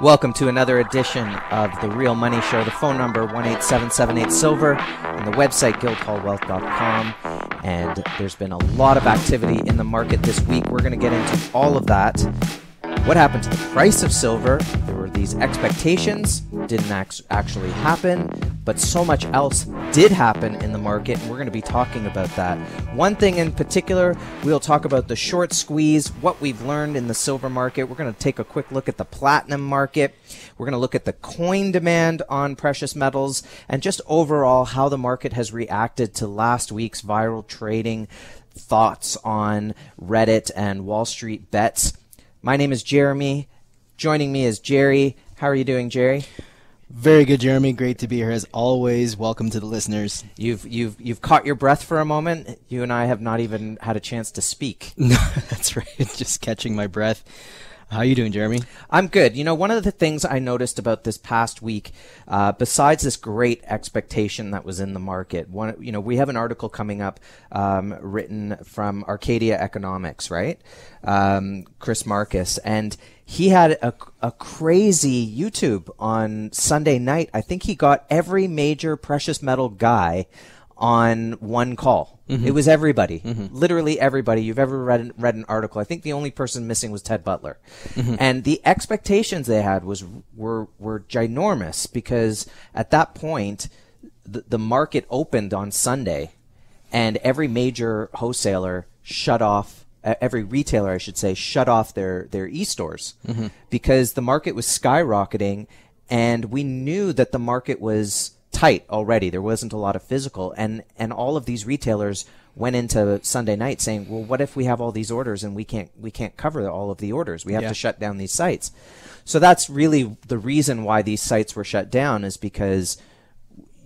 Welcome to another edition of The Real Money Show. The phone number, 18778 Silver, and the website, guildhallwealth.com. And there's been a lot of activity in the market this week. We're going to get into all of that. What happened to the price of silver? There were these expectations, didn't actually happen, but so much else did happen in the market, and we're going to be talking about that. One thing in particular, we'll talk about the short squeeze, what we've learned in the silver market. We're going to take a quick look at the platinum market. We're going to look at the coin demand on precious metals and just overall how the market has reacted to last week's viral trading thoughts on Reddit and Wall Street bets. My name is Jeremy. Joining me is Jerry. How are you doing, Jerry? Very good, Jeremy. Great to be here as always. Welcome to the listeners. You've you've you've caught your breath for a moment. You and I have not even had a chance to speak. No, that's right. Just catching my breath. How you doing, Jeremy? I'm good. You know, one of the things I noticed about this past week, uh, besides this great expectation that was in the market, one, you know, we have an article coming up um, written from Arcadia Economics, right? Um, Chris Marcus, and he had a, a crazy YouTube on Sunday night. I think he got every major precious metal guy on one call. Mm-hmm. It was everybody, mm-hmm. literally everybody you've ever read read an article. I think the only person missing was Ted Butler, mm-hmm. and the expectations they had was were were ginormous because at that point the, the market opened on Sunday, and every major wholesaler shut off. Every retailer, I should say, shut off their their e stores mm-hmm. because the market was skyrocketing, and we knew that the market was tight already. There wasn't a lot of physical, and and all of these retailers went into Sunday night saying, "Well, what if we have all these orders and we can't we can't cover all of the orders? We have yeah. to shut down these sites." So that's really the reason why these sites were shut down is because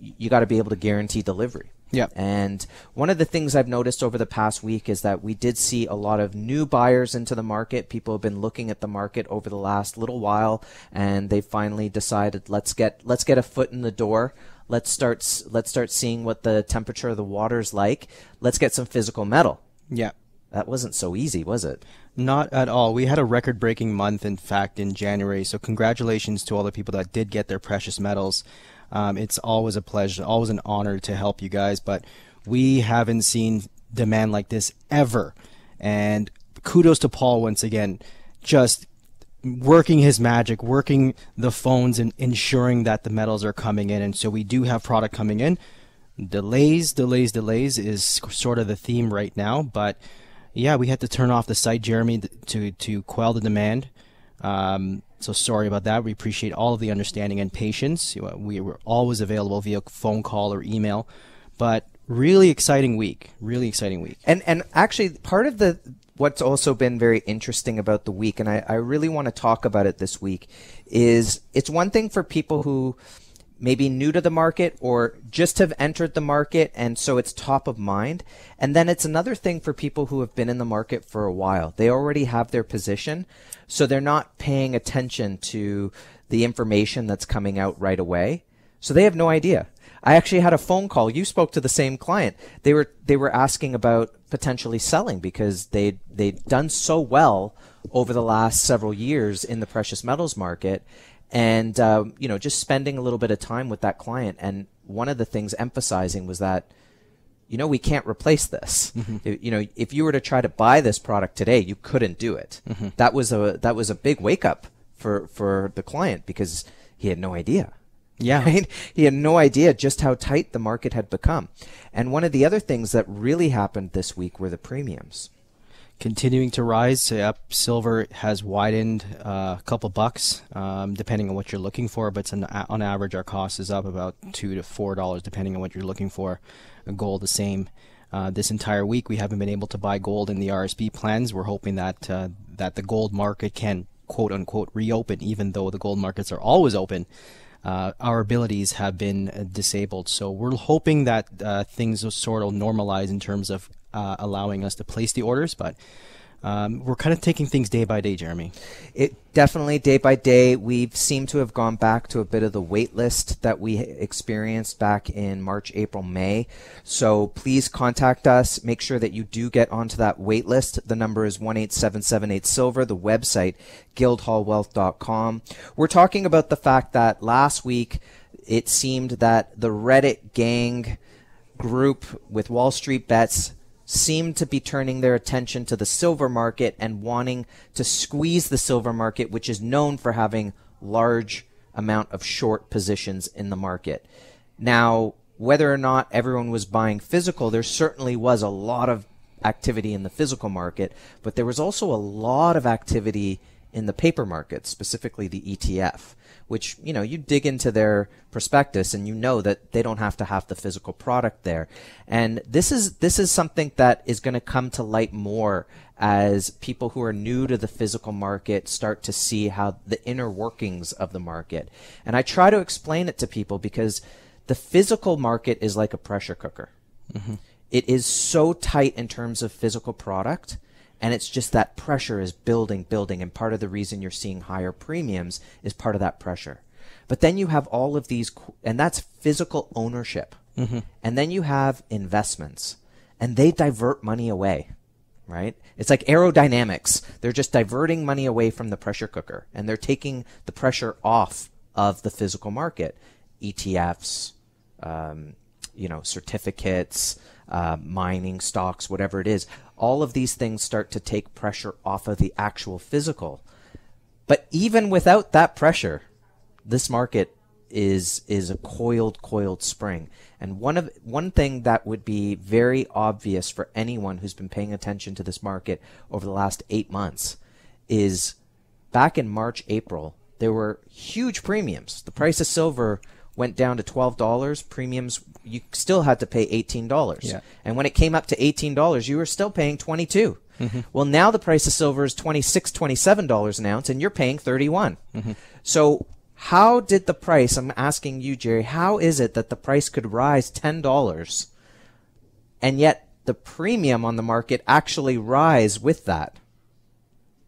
you got to be able to guarantee delivery. Yeah. And one of the things I've noticed over the past week is that we did see a lot of new buyers into the market. People have been looking at the market over the last little while and they finally decided let's get let's get a foot in the door. Let's start let's start seeing what the temperature of the water's like. Let's get some physical metal. Yeah. That wasn't so easy, was it? Not at all. We had a record breaking month, in fact, in January. So, congratulations to all the people that did get their precious metals. Um, it's always a pleasure, always an honor to help you guys. But we haven't seen demand like this ever. And kudos to Paul once again. Just working his magic, working the phones and ensuring that the metals are coming in. And so we do have product coming in. Delays, delays, delays is sort of the theme right now. But yeah, we had to turn off the site, Jeremy, to, to quell the demand. Um, so sorry about that. We appreciate all of the understanding and patience. We were always available via phone call or email. But really exciting week really exciting week and and actually part of the what's also been very interesting about the week, and I, I really want to talk about it this week, is it's one thing for people who maybe new to the market or just have entered the market and so it's top of mind. And then it's another thing for people who have been in the market for a while. They already have their position, so they're not paying attention to the information that's coming out right away. So they have no idea. I actually had a phone call. You spoke to the same client. They were they were asking about potentially selling because they they'd done so well over the last several years in the precious metals market, and um, you know just spending a little bit of time with that client. And one of the things emphasizing was that you know, we can't replace this. Mm-hmm. You know, if you were to try to buy this product today, you couldn't do it. Mm-hmm. That was a that was a big wake up for for the client because he had no idea. Yeah. Right? He had no idea just how tight the market had become. And one of the other things that really happened this week were the premiums. Continuing to rise, yep. Uh, silver has widened uh, a couple bucks, um, depending on what you're looking for. But an, on average, our cost is up about two to four dollars, depending on what you're looking for. Gold the same. Uh, this entire week, we haven't been able to buy gold in the RSP plans. We're hoping that uh, that the gold market can quote unquote reopen, even though the gold markets are always open uh, our abilities have been uh, disabled. So we're hoping that uh, things will sort of normalize in terms of uh, allowing us to place the orders, but um, we're kind of taking things day by day, Jeremy. It definitely day by day. We seem to have gone back to a bit of the wait list that we experienced back in March, April, May. So please contact us. Make sure that you do get onto that wait list. The number is one eight seven seven eight silver. The website guildhallwealth.com. We're talking about the fact that last week it seemed that the Reddit gang group with Wall Street bets seem to be turning their attention to the silver market and wanting to squeeze the silver market, which is known for having large amount of short positions in the market. Now, whether or not everyone was buying physical, there certainly was a lot of activity in the physical market, but there was also a lot of activity in the paper market, specifically the ETF which, you know, you dig into their prospectus and you know that they don't have to have the physical product there. And this is, this is something that is going to come to light more as people who are new to the physical market start to see how the inner workings of the market. And I try to explain it to people because the physical market is like a pressure cooker. Mm-hmm. It is so tight in terms of physical product and it's just that pressure is building, building. And part of the reason you're seeing higher premiums is part of that pressure. But then you have all of these, and that's physical ownership. Mm-hmm. And then you have investments, and they divert money away, right? It's like aerodynamics. They're just diverting money away from the pressure cooker, and they're taking the pressure off of the physical market, ETFs, um, you know, certificates, uh, mining stocks, whatever it is, all of these things start to take pressure off of the actual physical. But even without that pressure, this market is is a coiled coiled spring. And one of one thing that would be very obvious for anyone who's been paying attention to this market over the last 8 months is back in March April there were huge premiums. The price of silver went down to twelve dollars, premiums you still had to pay eighteen dollars. Yeah. And when it came up to eighteen dollars, you were still paying twenty two. mm mm-hmm. Well, now the price of silver is twenty six, twenty seven dollars an ounce, and you're paying thirty one. mm mm-hmm. So how did the price? I'm asking you, Jerry. How is it that the price could rise ten dollars, and yet the premium on the market actually rise with that?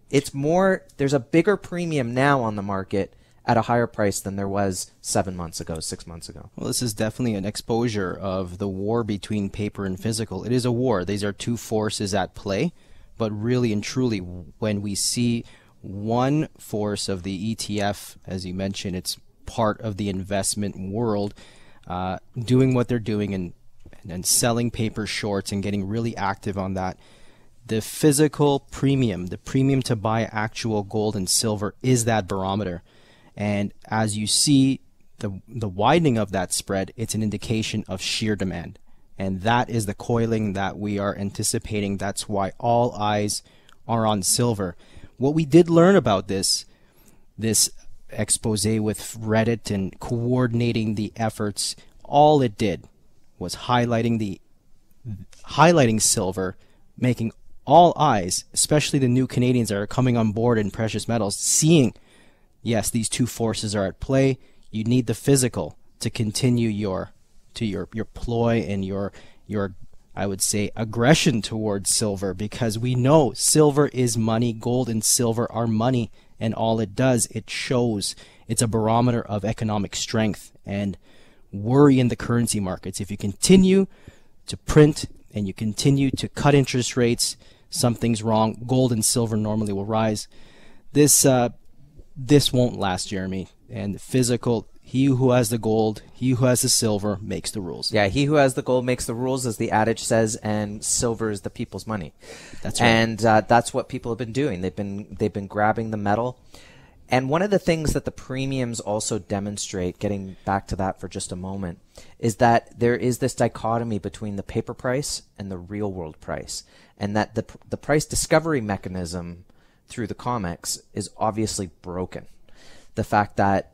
It's more. There's a bigger premium now on the market at a higher price than there was seven months ago, six months ago. Well, this is definitely an exposure of the war between paper and physical. It is a war. These are two forces at play. But really and truly, when we see one force of the ETF, as you mentioned, it's part of the investment world, uh, doing what they're doing and and selling paper shorts and getting really active on that. The physical premium, the premium to buy actual gold and silver, is that barometer. And as you see the, the widening of that spread, it's an indication of sheer demand. And that is the coiling that we are anticipating. That's why all eyes are on silver. What we did learn about this, this expose with Reddit and coordinating the efforts, all it did was highlighting the highlighting silver, making all eyes, especially the new Canadians that are coming on board in precious metals, seeing yes, these two forces are at play. You need the physical to continue your to your your ploy and your your I would say aggression towards silver because we know silver is money, gold and silver are money and all it does it shows it's a barometer of economic strength and worry in the currency markets. If you continue to print and you continue to cut interest rates, something's wrong. Gold and silver normally will rise. This uh, this won't last, Jeremy. And physical, he who has the gold, he who has the silver makes the rules. Yeah, he who has the gold makes the rules, as the adage says, and silver is the people's money. That's right. And uh, that's what people have been doing. They've been they've been grabbing the metal. And one of the things that the premiums also demonstrate, getting back to that for just a moment, is that there is this dichotomy between the paper price and the real world price, and that the the price discovery mechanism through the comics is obviously broken. The fact that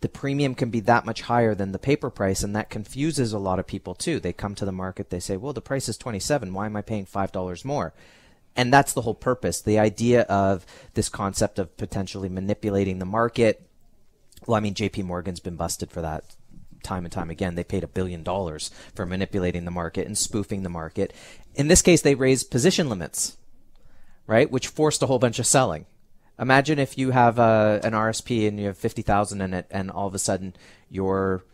the premium can be that much higher than the paper price, and that confuses a lot of people too. They come to the market, they say, well, the price is 27. Why am I paying $5 more? And that's the whole purpose. The idea of this concept of potentially manipulating the market. Well, I mean, JP Morgan's been busted for that time and time again. They paid a billion dollars for manipulating the market and spoofing the market. In this case, they raised position limits right? Which forced a whole bunch of selling. Imagine if you have a, uh, an RSP and you have 50,000 in it, and all of a sudden your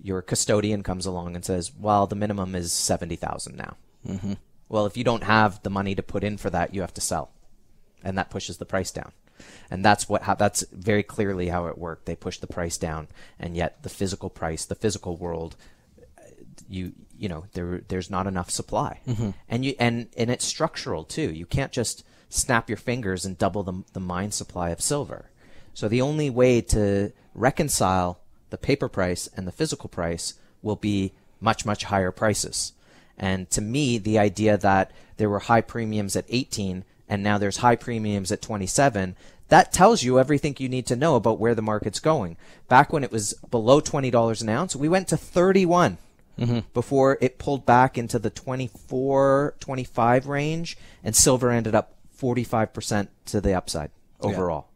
your custodian comes along and says, "Well, the minimum is 70,000 now." Mm-hmm. Well, if you don't have the money to put in for that, you have to sell, and that pushes the price down. And that's what that's very clearly how it worked. They pushed the price down, and yet the physical price, the physical world, uh, you you know there there's not enough supply, mm-hmm. and you and and it's structural too. You can't just snap your fingers and double the, the mine supply of silver. So the only way to reconcile the paper price and the physical price will be much, much higher prices. And to me, the idea that there were high premiums at 18 and now there's high premiums at 27, that tells you everything you need to know about where the market's going. Back when it was below $20 an ounce, we went to 31 mm-hmm. before it pulled back into the 24, 25 range and silver ended up 45% to the upside overall. Yeah.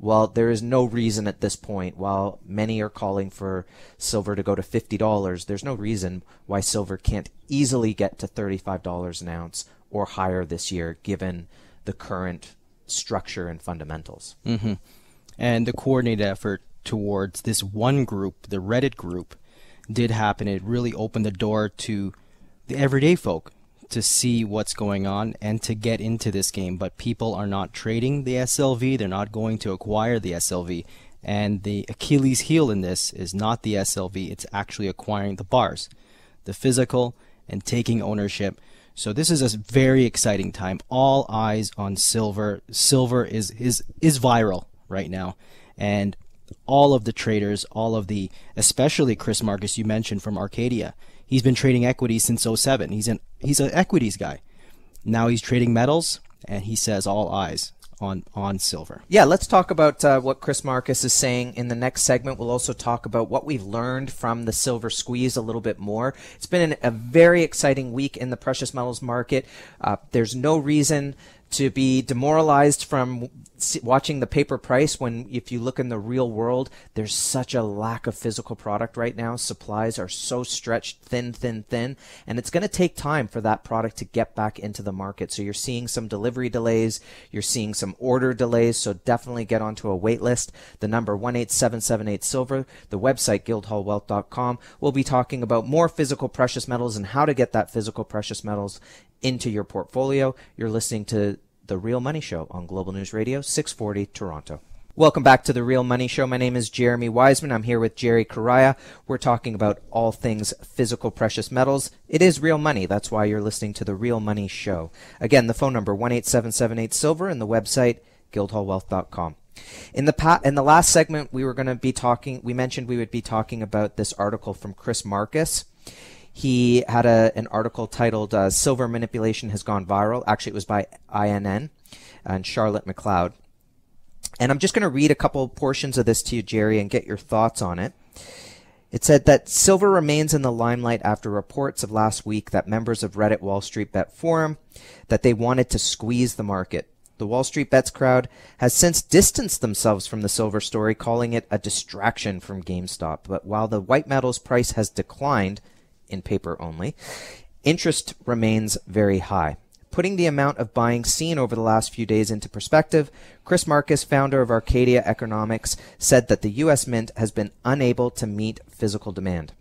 Well, there is no reason at this point, while many are calling for silver to go to $50, there's no reason why silver can't easily get to $35 an ounce or higher this year, given the current structure and fundamentals. Mm-hmm. And the coordinated effort towards this one group, the Reddit group, did happen. It really opened the door to the everyday folk to see what's going on and to get into this game. But people are not trading the SLV, they're not going to acquire the SLV. And the Achilles heel in this is not the SLV, it's actually acquiring the bars, the physical, and taking ownership. So this is a very exciting time. All eyes on silver. Silver is is is viral right now. And all of the traders, all of the especially Chris Marcus you mentioned from Arcadia, He's been trading equities since 07. He's an he's an equities guy. Now he's trading metals, and he says all eyes on on silver. Yeah, let's talk about uh, what Chris Marcus is saying in the next segment. We'll also talk about what we've learned from the silver squeeze a little bit more. It's been an, a very exciting week in the precious metals market. Uh, there's no reason to be demoralized from watching the paper price when if you look in the real world there's such a lack of physical product right now supplies are so stretched thin thin thin and it's going to take time for that product to get back into the market so you're seeing some delivery delays you're seeing some order delays so definitely get onto a wait list the number 18778 silver the website guildhallwealth.com we'll be talking about more physical precious metals and how to get that physical precious metals into your portfolio. You're listening to The Real Money Show on Global News Radio, 640 Toronto. Welcome back to The Real Money Show. My name is Jeremy Wiseman. I'm here with Jerry Karaya. We're talking about all things physical precious metals. It is real money. That's why you're listening to The Real Money Show. Again, the phone number 18778 Silver and the website guildhallwealth.com. In the pa- in the last segment, we were going to be talking. We mentioned we would be talking about this article from Chris Marcus, he had a, an article titled uh, Silver Manipulation Has Gone Viral. Actually, it was by INN and Charlotte McLeod. And I'm just going to read a couple portions of this to you, Jerry, and get your thoughts on it. It said that silver remains in the limelight after reports of last week that members of Reddit Wall Street Bet Forum that they wanted to squeeze the market. The Wall Street Bets crowd has since distanced themselves from the silver story, calling it a distraction from GameStop. But while the white metal's price has declined, in paper only, interest remains very high. Putting the amount of buying seen over the last few days into perspective, Chris Marcus, founder of Arcadia Economics, said that the U.S. Mint has been unable to meet physical demand.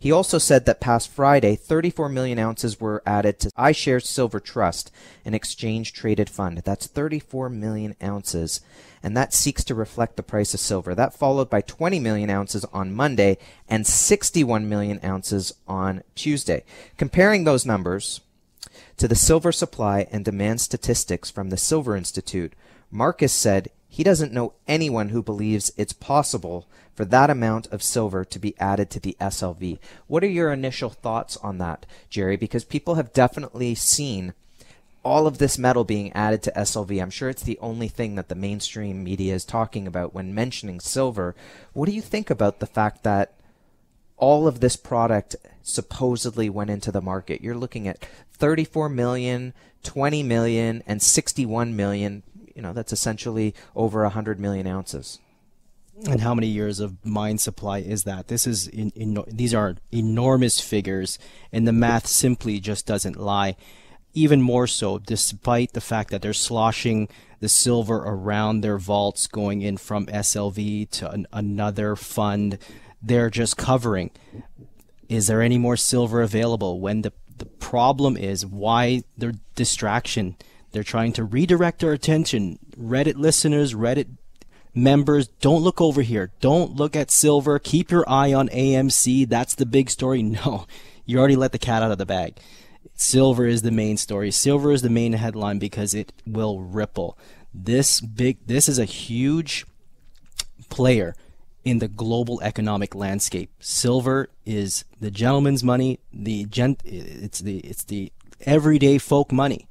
He also said that past Friday, 34 million ounces were added to iShares Silver Trust, an exchange traded fund. That's 34 million ounces, and that seeks to reflect the price of silver. That followed by 20 million ounces on Monday and 61 million ounces on Tuesday. Comparing those numbers to the silver supply and demand statistics from the Silver Institute, Marcus said he doesn't know anyone who believes it's possible for that amount of silver to be added to the SLV. What are your initial thoughts on that, Jerry? Because people have definitely seen all of this metal being added to SLV. I'm sure it's the only thing that the mainstream media is talking about when mentioning silver. What do you think about the fact that all of this product supposedly went into the market? You're looking at 34 million, 20 million, and 61 million you know that's essentially over 100 million ounces and how many years of mine supply is that this is in, in, these are enormous figures and the math simply just doesn't lie even more so despite the fact that they're sloshing the silver around their vaults going in from SLV to an, another fund they're just covering is there any more silver available when the the problem is why the distraction they're trying to redirect our attention. Reddit listeners, Reddit members, don't look over here. Don't look at silver. Keep your eye on AMC. That's the big story. No, you already let the cat out of the bag. Silver is the main story. Silver is the main headline because it will ripple. This big this is a huge player in the global economic landscape. Silver is the gentleman's money, the gent it's the it's the everyday folk money.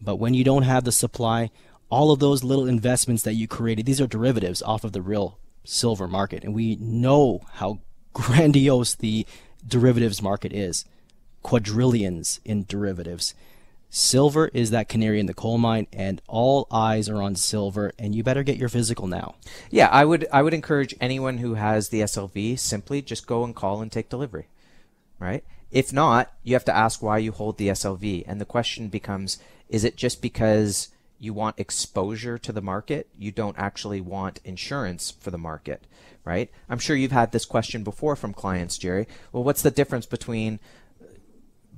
But when you don't have the supply, all of those little investments that you created, these are derivatives off of the real silver market. And we know how grandiose the derivatives market is quadrillions in derivatives. Silver is that canary in the coal mine, and all eyes are on silver. And you better get your physical now. Yeah, I would. I would encourage anyone who has the SLV simply just go and call and take delivery, right? If not, you have to ask why you hold the SLV, and the question becomes: is it just because you want exposure to the market? You don't actually want insurance for the market, right? I'm sure you've had this question before from clients, Jerry. Well, what's the difference between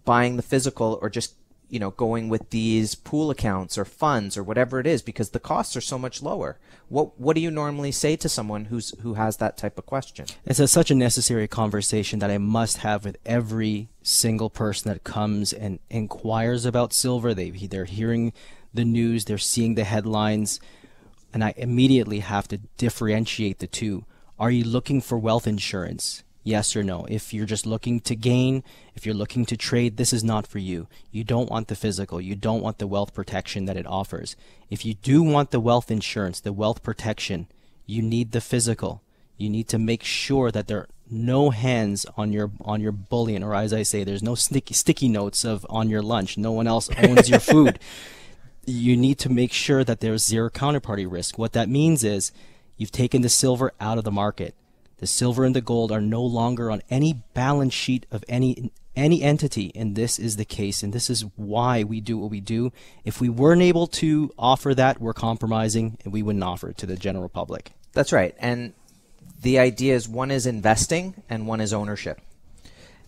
buying the physical or just you know, going with these pool accounts or funds or whatever it is because the costs are so much lower. What what do you normally say to someone who's who has that type of question? It's a, such a necessary conversation that I must have with every single person that comes and inquires about silver. They they're hearing the news, they're seeing the headlines, and I immediately have to differentiate the two. Are you looking for wealth insurance? Yes or no. If you're just looking to gain, if you're looking to trade, this is not for you. You don't want the physical. You don't want the wealth protection that it offers. If you do want the wealth insurance, the wealth protection, you need the physical. You need to make sure that there are no hands on your on your bullion, or as I say, there's no sticky sticky notes of on your lunch. No one else owns your food. You need to make sure that there's zero counterparty risk. What that means is you've taken the silver out of the market the silver and the gold are no longer on any balance sheet of any any entity, and this is the case, and this is why we do what we do. If we weren't able to offer that, we're compromising, and we wouldn't offer it to the general public. That's right. And the idea is one is investing and one is ownership.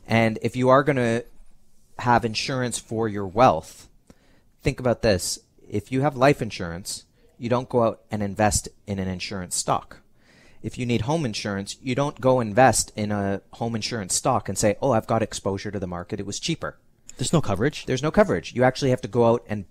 And if you are going to have insurance for your wealth, think about this. If you have life insurance, you don't go out and invest in an insurance stock if you need home insurance, you don't go invest in a home insurance stock and say, oh, I've got exposure to the market. It was cheaper. There's no coverage. There's no coverage. You actually have to go out and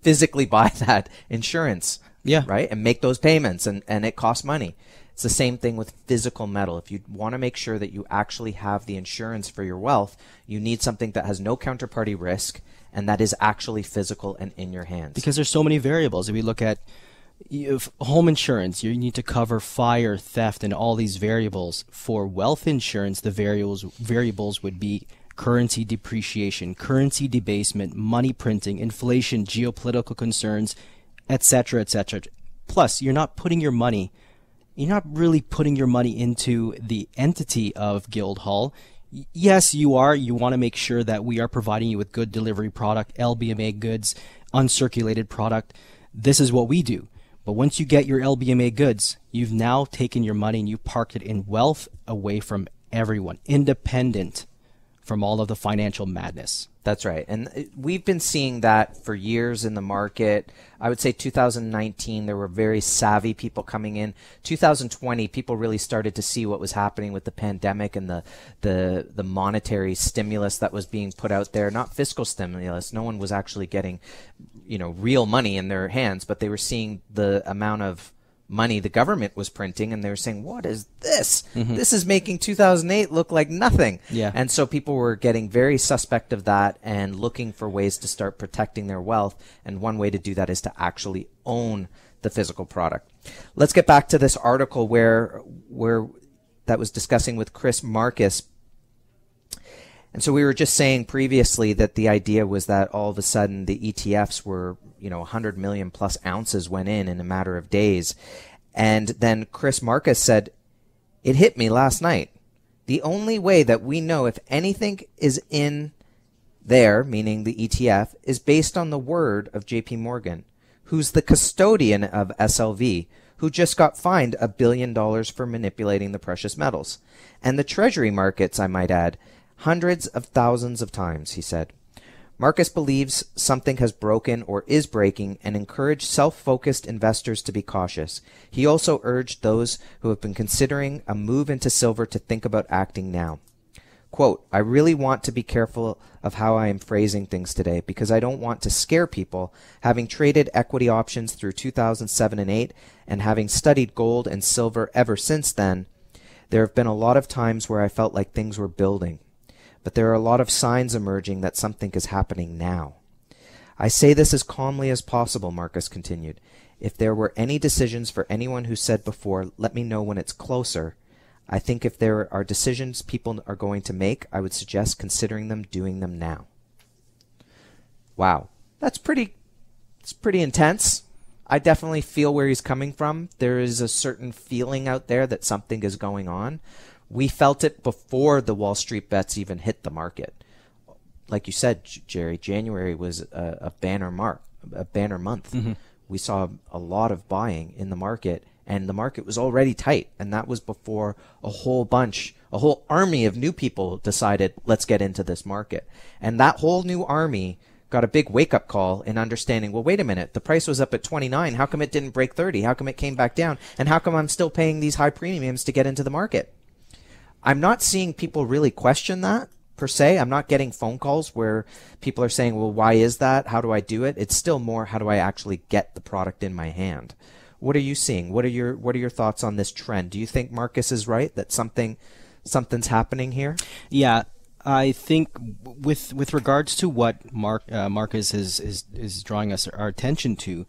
physically buy that insurance. Yeah. Right? And make those payments and, and it costs money. It's the same thing with physical metal. If you want to make sure that you actually have the insurance for your wealth, you need something that has no counterparty risk and that is actually physical and in your hands. Because there's so many variables. If we look at home insurance, you need to cover fire, theft, and all these variables. For wealth insurance, the variables variables would be currency depreciation, currency debasement, money printing, inflation, geopolitical concerns, etc., etc. Plus, you're not putting your money, you're not really putting your money into the entity of Guildhall. Yes, you are. You want to make sure that we are providing you with good delivery product, LBMA goods, uncirculated product. This is what we do but once you get your LBMA goods, you've now taken your money and you parked it in wealth away from everyone, independent from all of the financial madness. That's right. And uh, we've been seeing that for years in the market. I would say 2019, there were very savvy people coming in. 2020, people really started to see what was happening with the pandemic and the, the, the monetary stimulus that was being put out there, not fiscal stimulus. No one was actually getting, you know, real money in their hands, but they were seeing the amount of money the government was printing and they were saying what is this mm-hmm. this is making 2008 look like nothing yeah and so people were getting very suspect of that and looking for ways to start protecting their wealth and one way to do that is to actually own the physical product let's get back to this article where where that was discussing with chris marcus and so we were just saying previously that the idea was that all of a sudden the ETFs were, you know, 100 million plus ounces went in in a matter of days. And then Chris Marcus said, It hit me last night. The only way that we know if anything is in there, meaning the ETF, is based on the word of JP Morgan, who's the custodian of SLV, who just got fined a billion dollars for manipulating the precious metals. And the treasury markets, I might add, Hundreds of thousands of times, he said. Marcus believes something has broken or is breaking and encouraged self focused investors to be cautious. He also urged those who have been considering a move into silver to think about acting now. Quote, I really want to be careful of how I am phrasing things today because I don't want to scare people. Having traded equity options through 2007 and 8 and having studied gold and silver ever since then, there have been a lot of times where I felt like things were building but there are a lot of signs emerging that something is happening now. I say this as calmly as possible, Marcus continued. If there were any decisions for anyone who said before, let me know when it's closer, I think if there are decisions people are going to make, I would suggest considering them doing them now. Wow. That's pretty it's pretty intense. I definitely feel where he's coming from. There is a certain feeling out there that something is going on. We felt it before the Wall Street bets even hit the market. Like you said, Jerry, January was a, a banner mark, a banner month. Mm-hmm. We saw a lot of buying in the market, and the market was already tight, and that was before a whole bunch, a whole army of new people decided, let's get into this market, and that whole new army got a big wake up call in understanding, well, wait a minute, the price was up at 29. How come it didn't break 30? How come it came back down? And how come I'm still paying these high premiums to get into the market? I'm not seeing people really question that per se. I'm not getting phone calls where people are saying, well, why is that? How do I do it? It's still more, how do I actually get the product in my hand? What are you seeing? What are your, what are your thoughts on this trend? Do you think Marcus is right that something, something's happening here? Yeah. I think with with regards to what Mark uh, Marcus is, is is drawing us our attention to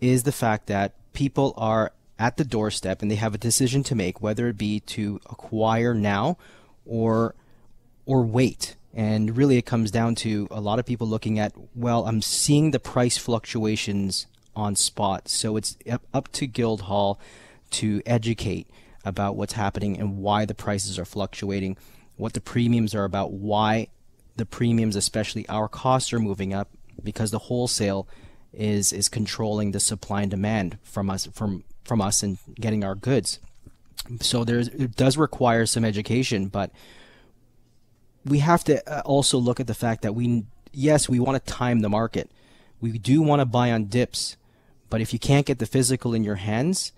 is the fact that people are at the doorstep and they have a decision to make whether it be to acquire now or or wait and really it comes down to a lot of people looking at well i'm seeing the price fluctuations on spot so it's up to guildhall to educate about what's happening and why the prices are fluctuating what the premiums are about why the premiums especially our costs are moving up because the wholesale is is controlling the supply and demand from us from from us and getting our goods. So there's it does require some education, but we have to uh, also look at the fact that we yes we want to time the market. We do want to buy on dips, but if you can't get the physical in your hands,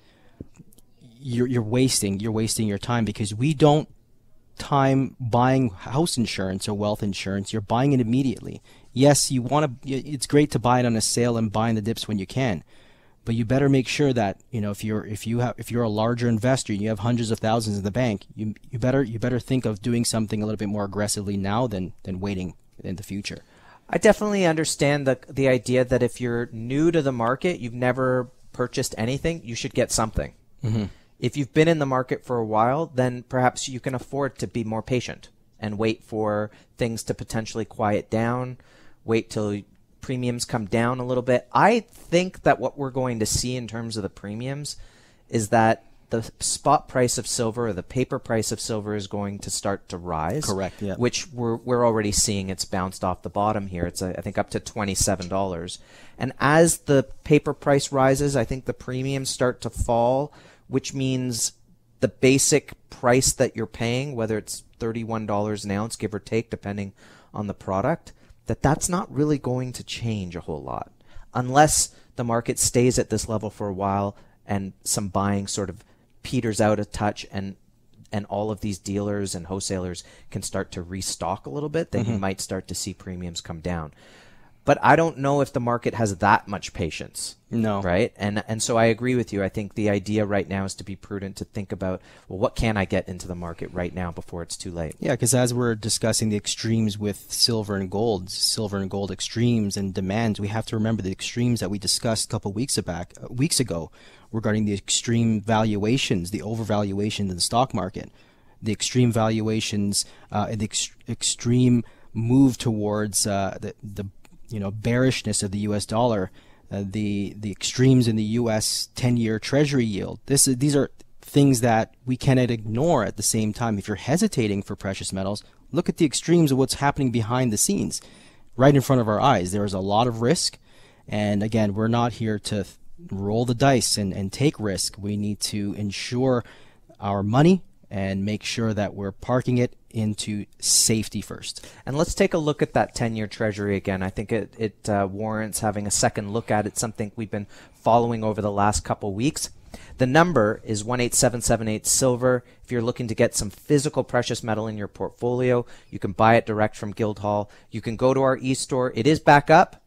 you're you're wasting you're wasting your time because we don't time buying house insurance or wealth insurance. You're buying it immediately. Yes, you want to. It's great to buy it on a sale and buy in the dips when you can, but you better make sure that you know if you're if you have if you're a larger investor and you have hundreds of thousands in the bank you you better you better think of doing something a little bit more aggressively now than than waiting in the future i definitely understand the the idea that if you're new to the market you've never purchased anything you should get something mm-hmm. if you've been in the market for a while then perhaps you can afford to be more patient and wait for things to potentially quiet down wait till premiums come down a little bit. I think that what we're going to see in terms of the premiums is that the spot price of silver or the paper price of silver is going to start to rise. Correct. Yeah. Which we're we're already seeing. It's bounced off the bottom here. It's uh, I think up to twenty seven dollars. And as the paper price rises, I think the premiums start to fall, which means the basic price that you're paying, whether it's thirty one dollars an ounce, give or take, depending on the product, that that's not really going to change a whole lot unless the market stays at this level for a while and some buying sort of peters out a touch and and all of these dealers and wholesalers can start to restock a little bit, then mm-hmm. you might start to see premiums come down but I don't know if the market has that much patience. No. Right? And and so I agree with you. I think the idea right now is to be prudent to think about well what can I get into the market right now before it's too late. Yeah, cuz as we're discussing the extremes with silver and gold, silver and gold extremes and demands, we have to remember the extremes that we discussed a couple weeks back weeks ago regarding the extreme valuations, the overvaluation in the stock market, the extreme valuations uh, the ex- extreme move towards uh, the, the you know bearishness of the U.S. dollar, uh, the the extremes in the U.S. ten-year Treasury yield. This these are things that we cannot ignore. At the same time, if you're hesitating for precious metals, look at the extremes of what's happening behind the scenes, right in front of our eyes. There is a lot of risk, and again, we're not here to roll the dice and, and take risk. We need to ensure our money and make sure that we're parking it into safety first. And let's take a look at that 10 year treasury again. I think it, it uh, warrants having a second look at it, something we've been following over the last couple weeks. The number is 18778 silver. If you're looking to get some physical precious metal in your portfolio, you can buy it direct from Guildhall. You can go to our e-store. It is back up.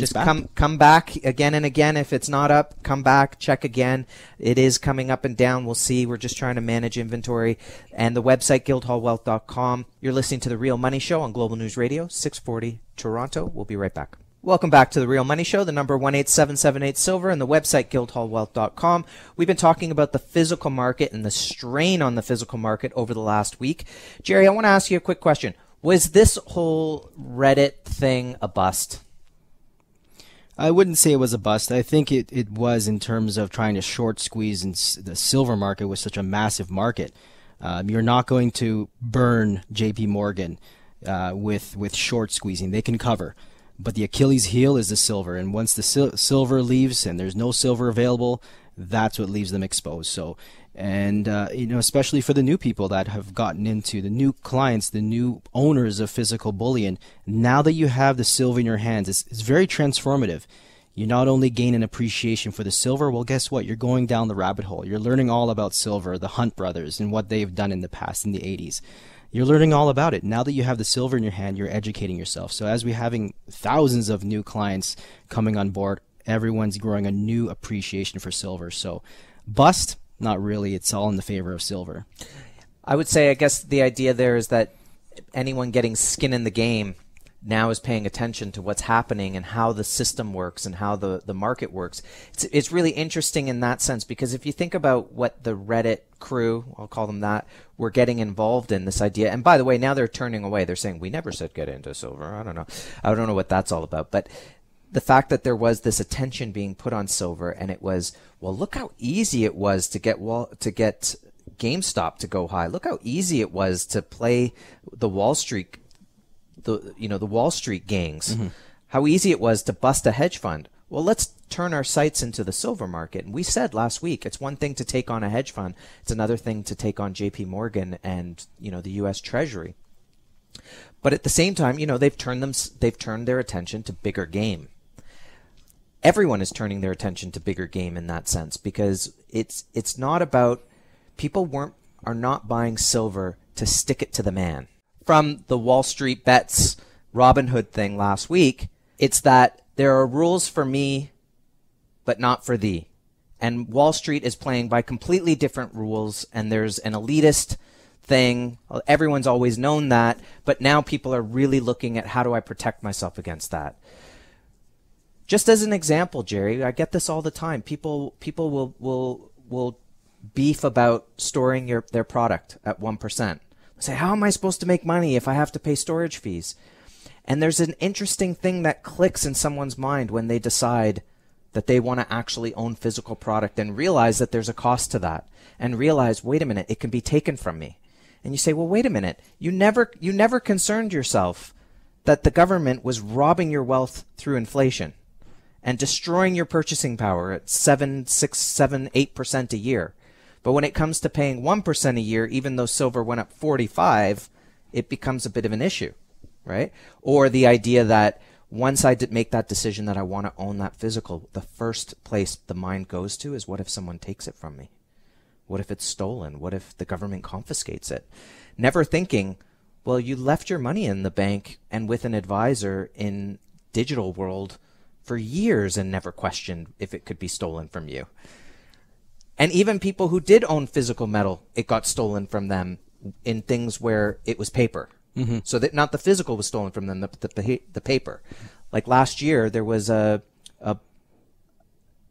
Just back. come come back again and again. If it's not up, come back, check again. It is coming up and down. We'll see. We're just trying to manage inventory. And the website, guildhallwealth.com. You're listening to The Real Money Show on Global News Radio, 640 Toronto. We'll be right back. Welcome back to the Real Money Show. The number one eight seven seven eight silver and the website guildhallwealth.com. We've been talking about the physical market and the strain on the physical market over the last week. Jerry, I want to ask you a quick question. Was this whole Reddit thing a bust? I wouldn't say it was a bust. I think it, it was in terms of trying to short squeeze, the silver market was such a massive market. Um, you're not going to burn J.P. Morgan uh, with with short squeezing. They can cover, but the Achilles heel is the silver, and once the sil- silver leaves and there's no silver available, that's what leaves them exposed. So and uh, you know especially for the new people that have gotten into the new clients the new owners of physical bullion now that you have the silver in your hands it's, it's very transformative you not only gain an appreciation for the silver well guess what you're going down the rabbit hole you're learning all about silver the hunt brothers and what they've done in the past in the 80s you're learning all about it now that you have the silver in your hand you're educating yourself so as we're having thousands of new clients coming on board everyone's growing a new appreciation for silver so bust not really. It's all in the favor of silver. I would say, I guess the idea there is that anyone getting skin in the game now is paying attention to what's happening and how the system works and how the, the market works. It's, it's really interesting in that sense because if you think about what the Reddit crew, I'll call them that, were getting involved in this idea. And by the way, now they're turning away. They're saying, we never said get into silver. I don't know. I don't know what that's all about. But the fact that there was this attention being put on silver, and it was well, look how easy it was to get wall to get GameStop to go high. Look how easy it was to play the Wall Street, the you know the Wall Street gangs. Mm-hmm. How easy it was to bust a hedge fund. Well, let's turn our sights into the silver market. And we said last week, it's one thing to take on a hedge fund. It's another thing to take on J.P. Morgan and you know the U.S. Treasury. But at the same time, you know they've turned them they've turned their attention to bigger game everyone is turning their attention to bigger game in that sense because it's it's not about people weren't are not buying silver to stick it to the man. From the Wall Street bets Robin Hood thing last week, it's that there are rules for me but not for thee. And Wall Street is playing by completely different rules and there's an elitist thing. Everyone's always known that, but now people are really looking at how do I protect myself against that. Just as an example, Jerry, I get this all the time. People people will will will beef about storing your their product at one percent. Say, how am I supposed to make money if I have to pay storage fees? And there's an interesting thing that clicks in someone's mind when they decide that they want to actually own physical product and realize that there's a cost to that and realize, wait a minute, it can be taken from me. And you say, well, wait a minute, you never, you never concerned yourself that the government was robbing your wealth through inflation and destroying your purchasing power at 7, 6, 7, 8% a year. But when it comes to paying 1% a year, even though silver went up 45, it becomes a bit of an issue, right? Or the idea that once I did make that decision that I want to own that physical, the first place the mind goes to is what if someone takes it from me? What if it's stolen? What if the government confiscates it? Never thinking, well, you left your money in the bank and with an advisor in digital world – for years and never questioned if it could be stolen from you. And even people who did own physical metal, it got stolen from them in things where it was paper. Mm-hmm. So that not the physical was stolen from them, the, the, the paper. Like last year, there was a, a,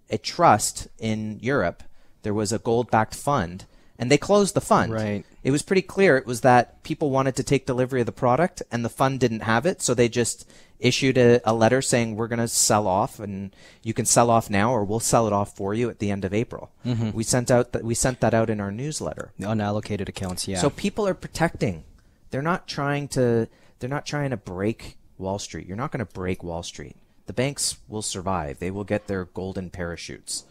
a trust in Europe. There was a gold backed fund and they closed the fund. Right. It was pretty clear. It was that people wanted to take delivery of the product and the fund didn't have it. So they just issued a, a letter saying we're going to sell off and you can sell off now or we'll sell it off for you at the end of April. Mm-hmm. We sent out that we sent that out in our newsletter. The unallocated accounts, yeah. So people are protecting. They're not trying to they're not trying to break Wall Street. You're not going to break Wall Street. The banks will survive. They will get their golden parachutes.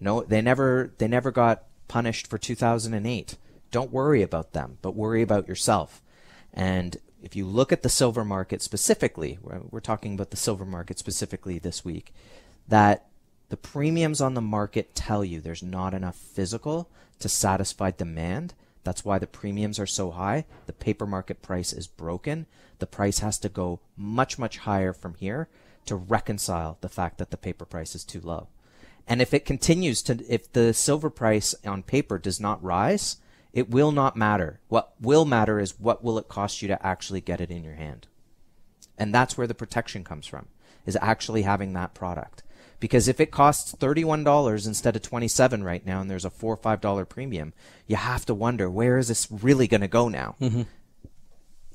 No, they never they never got punished for 2008. Don't worry about them, but worry about yourself. And if you look at the silver market specifically, we're, talking about the silver market specifically this week, that the premiums on the market tell you there's not enough physical to satisfy demand. That's why the premiums are so high. The paper market price is broken. The price has to go much, much higher from here to reconcile the fact that the paper price is too low. And if it continues to, if the silver price on paper does not rise, it will not matter. What will matter is what will it cost you to actually get it in your hand. And that's where the protection comes from, is actually having that product. Because if it costs $31 instead of 27 right now and there's a 4 or $5 premium, you have to wonder where is this really going to go now? Mm-hmm.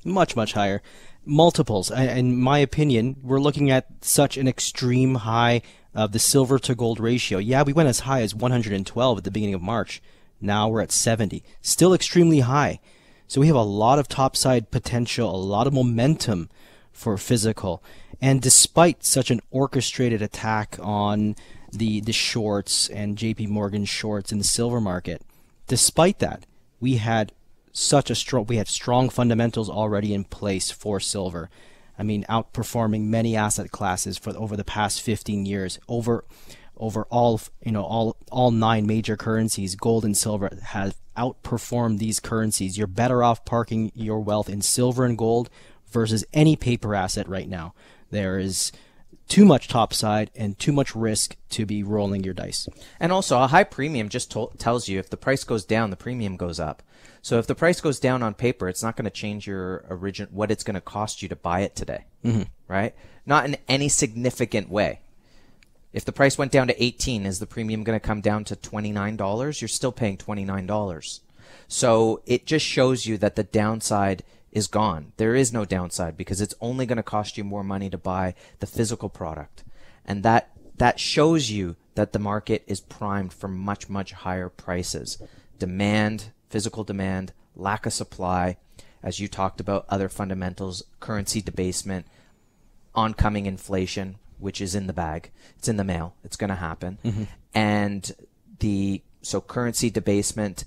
Much, much higher. Multiples. In my opinion, we're looking at such an extreme high of the silver to gold ratio. Yeah, we went as high as 112 at the beginning of March. Now we're at 70, still extremely high. So we have a lot of topside potential, a lot of momentum for physical. And despite such an orchestrated attack on the the shorts and JP Morgan shorts in the silver market, despite that, we had such a strong we had strong fundamentals already in place for silver. I mean, outperforming many asset classes for over the past 15 years, over over all you know all all nine major currencies gold and silver have outperformed these currencies you're better off parking your wealth in silver and gold versus any paper asset right now there is too much topside and too much risk to be rolling your dice. And also, a high premium just to- tells you if the price goes down, the premium goes up. So if the price goes down on paper, it's not going to change your origin what it's going to cost you to buy it today, mm-hmm. right? Not in any significant way. If the price went down to 18, is the premium going to come down to $29? You're still paying $29. So it just shows you that the downside is gone. There is no downside because it's only going to cost you more money to buy the physical product. And that, that shows you that the market is primed for much, much higher prices. Demand, physical demand, lack of supply, as you talked about, other fundamentals, currency debasement, oncoming inflation which is in the bag. It's in the mail. It's going to happen. Mm-hmm. And the so currency debasement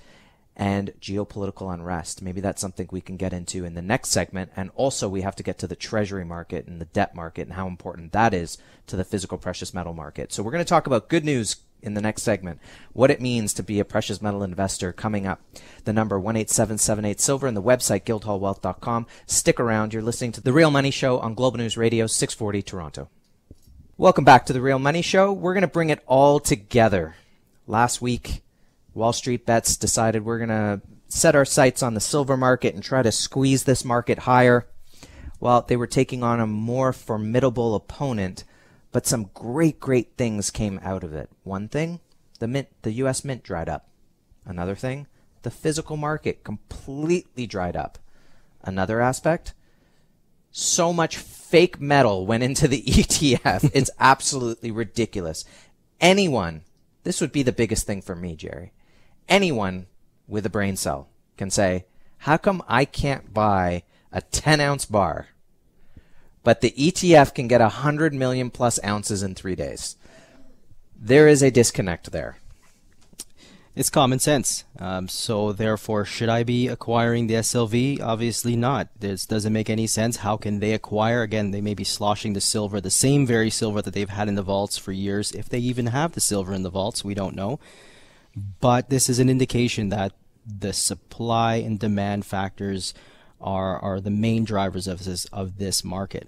and geopolitical unrest. Maybe that's something we can get into in the next segment. And also, we have to get to the treasury market and the debt market and how important that is to the physical precious metal market. So, we're going to talk about good news in the next segment what it means to be a precious metal investor coming up. The number 18778 Silver and the website guildhallwealth.com. Stick around. You're listening to The Real Money Show on Global News Radio 640 Toronto. Welcome back to the Real Money Show. We're going to bring it all together. Last week, Wall Street Bets decided we're going to set our sights on the silver market and try to squeeze this market higher. Well, they were taking on a more formidable opponent, but some great, great things came out of it. One thing, the mint, the U.S. mint dried up. Another thing, the physical market completely dried up. Another aspect, so much fake metal went into the ETF. it's absolutely ridiculous. Anyone, this would be the biggest thing for me, Jerry. Anyone with a brain cell can say, how come I can't buy a 10 ounce bar, but the ETF can get 100 million plus ounces in three days? There is a disconnect there it's common sense. Um, so therefore, should I be acquiring the SLV? Obviously not. This doesn't make any sense. How can they acquire? Again, they may be sloshing the silver, the same very silver that they've had in the vaults for years. If they even have the silver in the vaults, we don't know. But this is an indication that the supply and demand factors are, are the main drivers of this, of this market.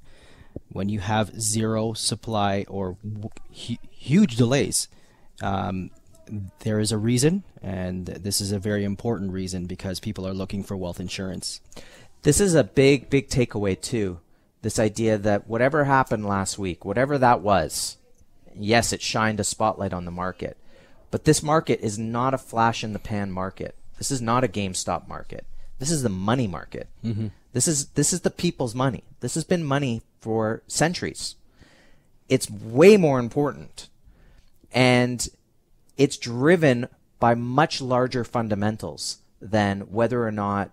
When you have zero supply or huge delays, um, there is a reason, and this is a very important reason because people are looking for wealth insurance. This is a big, big takeaway, too. This idea that whatever happened last week, whatever that was, yes, it shined a spotlight on the market, but this market is not a flash in the pan market. This is not a GameStop market. This is the money market. Mm-hmm. This is this is the people's money. This has been money for centuries. It's way more important. And it's driven by much larger fundamentals than whether or not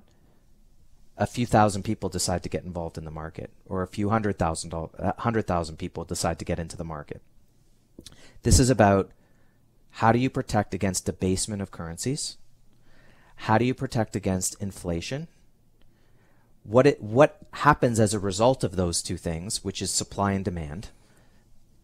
a few thousand people decide to get involved in the market or a few hundred thousand, uh, hundred thousand people decide to get into the market. This is about how do you protect against debasement of currencies? How do you protect against inflation? What, it, what happens as a result of those two things, which is supply and demand?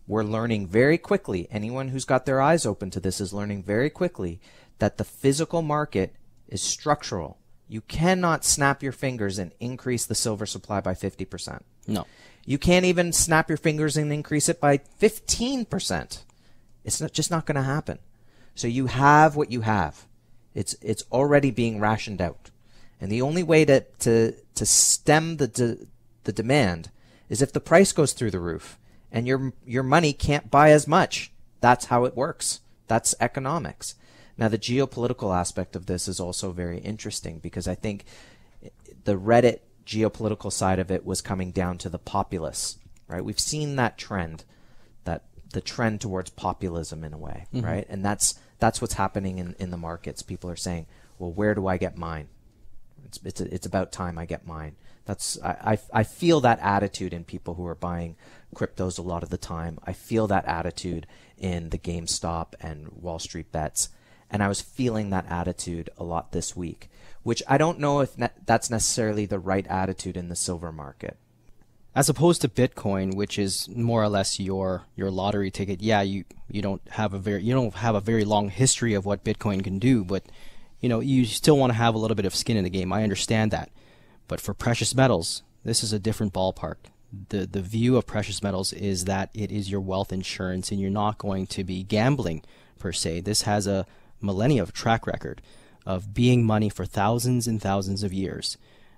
we're learning very quickly. Anyone who's got their eyes open to this is learning very quickly that the physical market is structural. You cannot snap your fingers and increase the silver supply by 50%. No. You can't even snap your fingers and increase it by 15%. It's not, just not going to happen. So you have what you have. It's, it's already being rationed out. And the only way to, to, to stem the, de, the demand is if the price goes through the roof and your your money can't buy as much. That's how it works. That's economics. Now the geopolitical aspect of this is also very interesting because I think the Reddit geopolitical side of it was coming down to the populace, right? We've seen that trend that the trend towards populism in a way, mm-hmm. right? And that's that's what's happening in, in the markets. People are saying, well, where do I get mine? It's, it's, it's about time I get mine. That's I, I, I feel that attitude in people who are buying cryptos a lot of the time. I feel that attitude in the GameStop and Wall Street bets. And I was feeling that attitude a lot this week, which I don't know if ne- that's necessarily the right attitude in the silver market. As opposed to Bitcoin, which is more or less your your lottery ticket. Yeah, you, you don't have a very you don't have a very long history of what Bitcoin can do, but you know you still want to have a little bit of skin in the game. I understand that. But for precious metals, this is a different ballpark. The, the view of precious metals is that it is your wealth insurance and you're not going to be gambling per se. This has a millennia of track record of being money for thousands and thousands of years.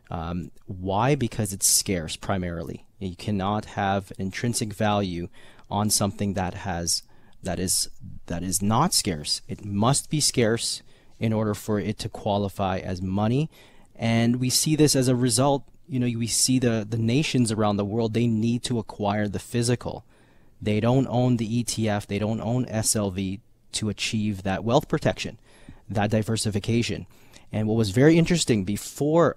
Um, why? Because it's scarce primarily. You cannot have intrinsic value on something that has that is that is not scarce. It must be scarce in order for it to qualify as money and we see this as a result, you know, we see the, the nations around the world, they need to acquire the physical. They don't own the ETF, they don't own SLV to achieve that wealth protection, that diversification. And what was very interesting before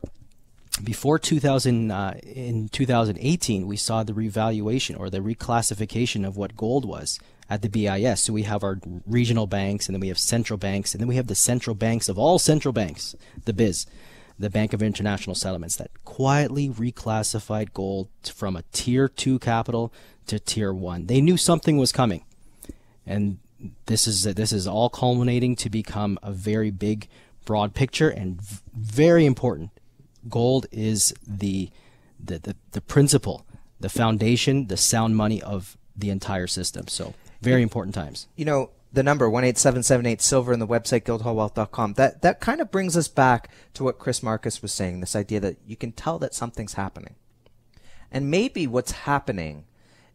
before 2000 uh, in 2018 we saw the revaluation or the reclassification of what gold was at the BIS so we have our regional banks and then we have central banks and then we have the central banks of all central banks the biz the Bank of International Settlements that quietly reclassified gold from a tier two capital to tier one. They knew something was coming, and this is this is all culminating to become a very big, broad picture and very important. Gold is the the, the, the principle, the foundation, the sound money of the entire system. So very important times. You know, the number 18778 silver and the website guildhallwealth.com that that kind of brings us back to what chris marcus was saying this idea that you can tell that something's happening and maybe what's happening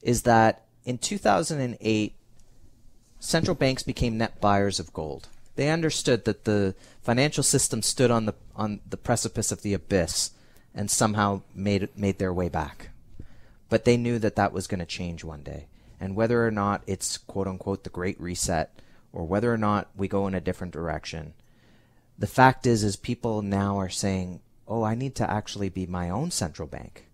is that in 2008 central banks became net buyers of gold they understood that the financial system stood on the on the precipice of the abyss and somehow made made their way back but they knew that that was going to change one day and whether or not it's quote unquote the great reset or whether or not we go in a different direction the fact is is people now are saying oh i need to actually be my own central bank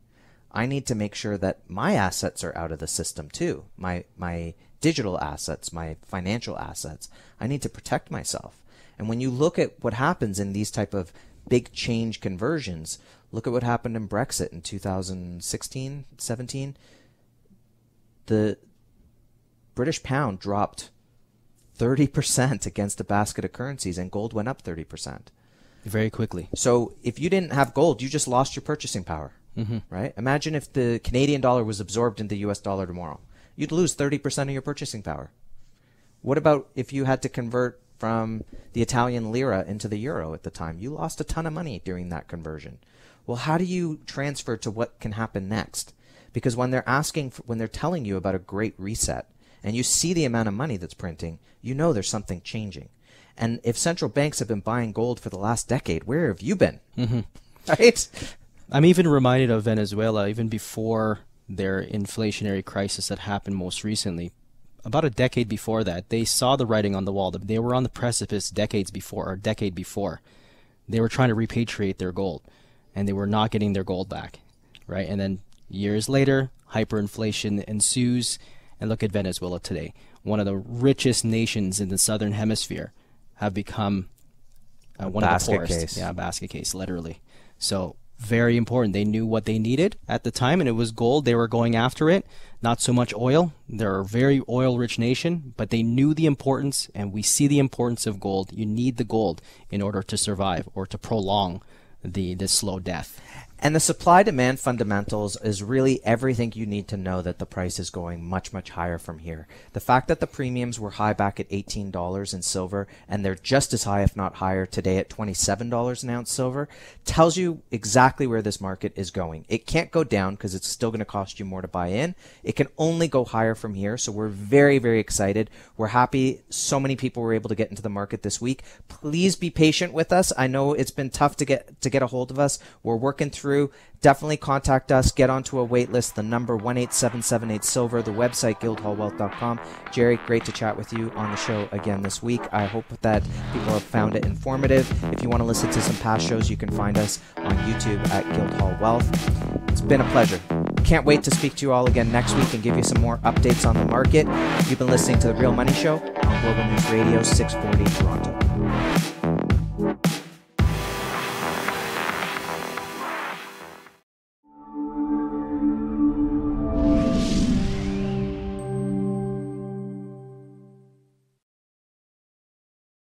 i need to make sure that my assets are out of the system too my my digital assets my financial assets i need to protect myself and when you look at what happens in these type of big change conversions look at what happened in brexit in 2016 17 the British pound dropped 30% against a basket of currencies and gold went up 30%. Very quickly. So if you didn't have gold, you just lost your purchasing power, mm-hmm. right? Imagine if the Canadian dollar was absorbed into US dollar tomorrow. You'd lose 30% of your purchasing power. What about if you had to convert from the Italian lira into the euro at the time? You lost a ton of money during that conversion. Well, how do you transfer to what can happen next? Because when they're asking, when they're telling you about a great reset, and you see the amount of money that's printing, you know there's something changing. And if central banks have been buying gold for the last decade, where have you been? Mm-hmm. Right? I'm even reminded of Venezuela, even before their inflationary crisis that happened most recently. About a decade before that, they saw the writing on the wall. They were on the precipice decades before, or decade before. They were trying to repatriate their gold, and they were not getting their gold back, right? And then years later, hyperinflation ensues and look at Venezuela today. One of the richest nations in the southern hemisphere have become uh, one basket of the poorest. Case. Yeah, basket case, literally. So very important. They knew what they needed at the time, and it was gold. They were going after it. Not so much oil. They're a very oil rich nation, but they knew the importance, and we see the importance of gold. You need the gold in order to survive or to prolong the, the slow death. And the supply demand fundamentals is really everything you need to know that the price is going much, much higher from here. The fact that the premiums were high back at $18 in silver and they're just as high, if not higher, today at $27 an ounce silver tells you exactly where this market is going. It can't go down because it's still going to cost you more to buy in. It can only go higher from here. So we're very, very excited. We're happy so many people were able to get into the market this week. Please be patient with us. I know it's been tough to get, to get a hold of us. We're working through through, definitely contact us. Get onto a wait list. The number 18778 Silver, the website guildhallwealth.com. Jerry, great to chat with you on the show again this week. I hope that people have found it informative. If you want to listen to some past shows, you can find us on YouTube at Guildhall Wealth. It's been a pleasure. Can't wait to speak to you all again next week and give you some more updates on the market. You've been listening to The Real Money Show on Global News Radio 640 Toronto.